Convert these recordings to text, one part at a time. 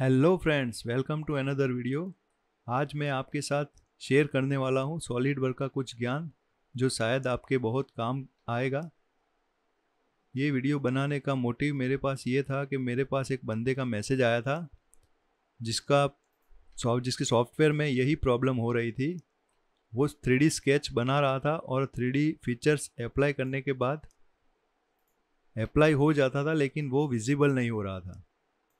Hello friends welcome to another video आज मैं आपके साथ शेयर करने वाला हूँ सॉलिड वर्क का कुछ ज्ञान जो शायद आपके बहुत काम आएगा ये वीडियो बनाने का मोटिव मेरे पास ये था कि मेरे पास एक बंदे का मैसेज आया था जिसका सॉफ्ट जिसके सॉफ्टवेयर में यही प्रॉब्लम हो रही थी वो थ्री स्केच बना रहा था और थ्री फीचर्स अप्लाई करने के बाद अप्लाई हो जाता था लेकिन वो विजिबल नहीं हो रहा था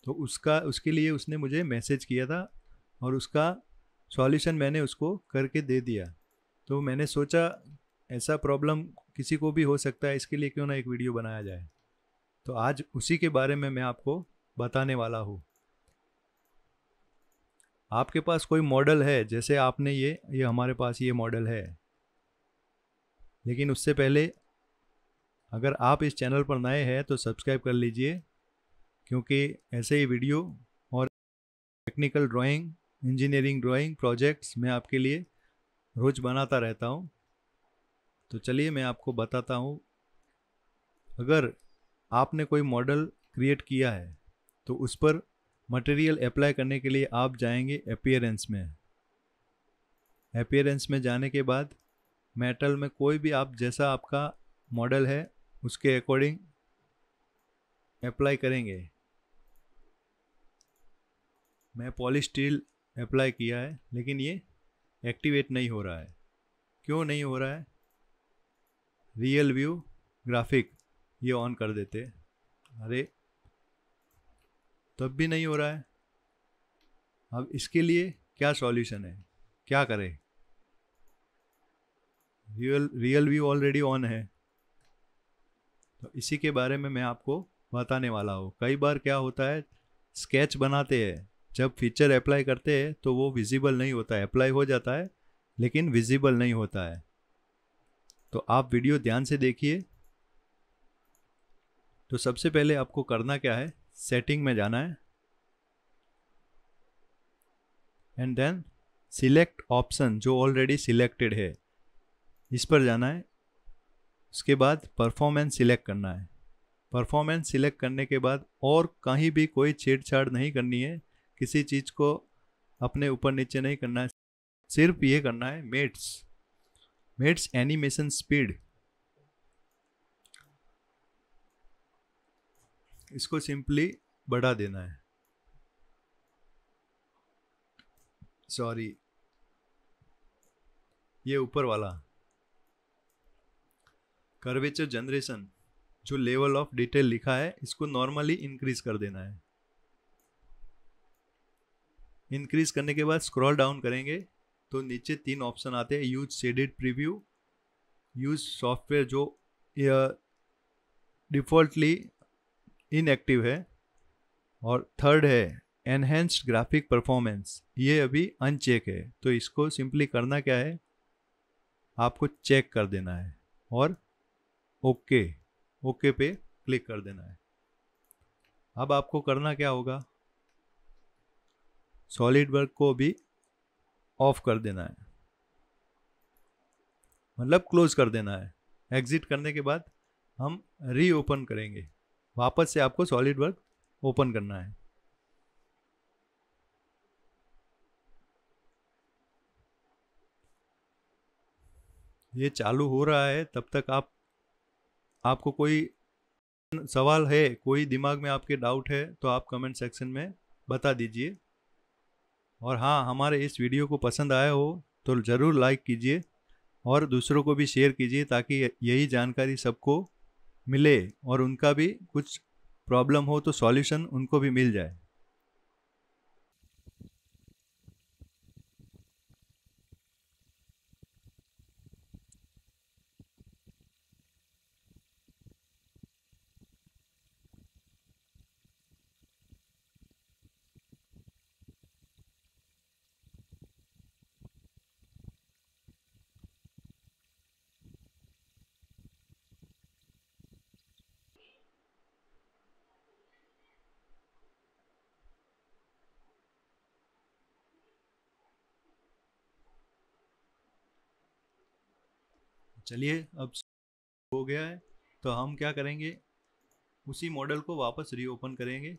तो उसका उसके लिए उसने मुझे मैसेज किया था और उसका सॉल्यूशन मैंने उसको करके दे दिया तो मैंने सोचा ऐसा प्रॉब्लम किसी को भी हो सकता है इसके लिए क्यों ना एक वीडियो बनाया जाए तो आज उसी के बारे में मैं आपको बताने वाला हूँ आपके पास कोई मॉडल है जैसे आपने ये ये हमारे पास ये मॉडल है लेकिन उससे पहले अगर आप इस चैनल पर नए हैं तो सब्सक्राइब कर लीजिए क्योंकि ऐसे ही वीडियो और technical drawing engineering drawing projects मैं आपके लिए रोज़ बनाता रहता हूँ तो चलिए मैं आपको बताता हूँ अगर आपने कोई मॉडल क्रिएट किया है तो उस पर मटेरियल अप्लाई करने के लिए आप जाएंगे अपियरेंस में अपियरेंस में जाने के बाद मेटल में कोई भी आप जैसा आपका मॉडल है उसके अकॉर्डिंग अप्लाई करेंगे मैं स्टील अप्लाई किया है लेकिन ये एक्टिवेट नहीं हो रहा है क्यों नहीं हो रहा है रियल व्यू ग्राफिक ये ऑन कर देते अरे तब भी नहीं हो रहा है अब इसके लिए क्या सॉल्यूशन है क्या करें real real view already on है तो इसी के बारे में मैं आपको बताने वाला हूँ कई बार क्या होता है स्केच बनाते हैं जब फीचर अप्लाई करते हैं तो वो विजिबल नहीं होता है अप्लाई हो जाता है लेकिन विजिबल नहीं होता है तो आप वीडियो ध्यान से देखिए तो सबसे पहले आपको करना क्या है सेटिंग में जाना है एंड देन सिलेक्ट ऑप्शन जो ऑलरेडी सिलेक्टेड है इस पर जाना है उसके बाद परफॉर्मेंस सिलेक्ट करना है परफॉर्मेंस सिलेक्ट करने के बाद और कहीं भी कोई छेड़छाड़ नहीं करनी है किसी चीज़ को अपने ऊपर नीचे नहीं करना है सिर्फ ये करना है मेट्स मेट्स एनिमेशन स्पीड इसको सिंपली बढ़ा देना है सॉरी ये ऊपर वाला कर्वेचर जनरेशन जो लेवल ऑफ डिटेल लिखा है इसको नॉर्मली इंक्रीज कर देना है इंक्रीज करने के बाद स्क्रॉल डाउन करेंगे तो नीचे तीन ऑप्शन आते हैं use shaded preview use software जो डिफ़ॉल्टली इनएक्टिव है और थर्ड है एनहेंस्ड ग्राफिक परफॉर्मेंस ये अभी अनचेक है तो इसको सिंपली करना क्या है आपको चेक कर देना है और ओके ओके पे क्लिक कर देना है अब आपको करना क्या होगा सॉलिड वर्क को भी ऑफ कर देना है मतलब क्लोज कर देना है एग्जिट करने के बाद हम रीओपन करेंगे वापस से आपको सॉलिड वर्क ओपन करना है ये चालू हो रहा है तब तक आप आपको कोई सवाल है कोई दिमाग में आपके डाउट है तो आप कमेंट सेक्शन में बता दीजिए और हाँ हमारे इस वीडियो को पसंद आया हो तो ज़रूर लाइक कीजिए और दूसरों को भी शेयर कीजिए ताकि यही जानकारी सबको मिले और उनका भी कुछ प्रॉब्लम हो तो सॉल्यूशन उनको भी मिल जाए चलिए अब हो गया है तो हम क्या करेंगे उसी मॉडल को वापस रीओपन करेंगे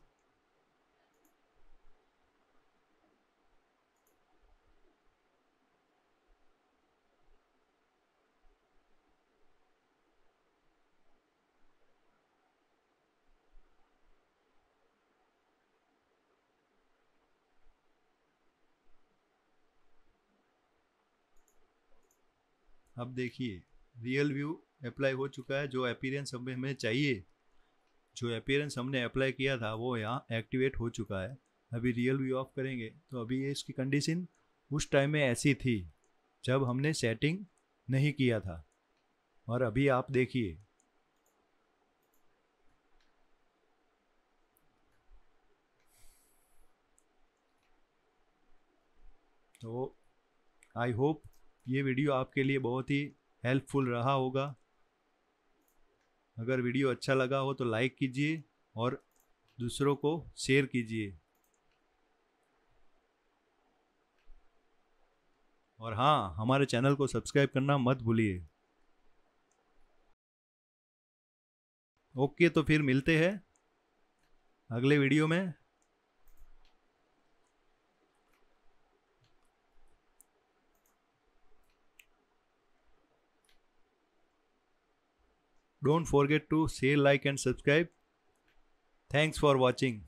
अब देखिए रियल व्यू अप्लाई हो चुका है जो अपीरेंस हमें हमें चाहिए जो अपीयरेंस हमने अप्लाई किया था वो यहाँ एक्टिवेट हो चुका है अभी रियल व्यू ऑफ करेंगे तो अभी ये इसकी कंडीशन उस टाइम में ऐसी थी जब हमने सेटिंग नहीं किया था और अभी आप देखिए तो आई होप ये वीडियो आपके लिए बहुत ही हेल्पफुल रहा होगा अगर वीडियो अच्छा लगा हो तो लाइक कीजिए और दूसरों को शेयर कीजिए और हाँ हमारे चैनल को सब्सक्राइब करना मत भूलिए ओके तो फिर मिलते हैं अगले वीडियो में Don't forget to say like and subscribe. Thanks for watching.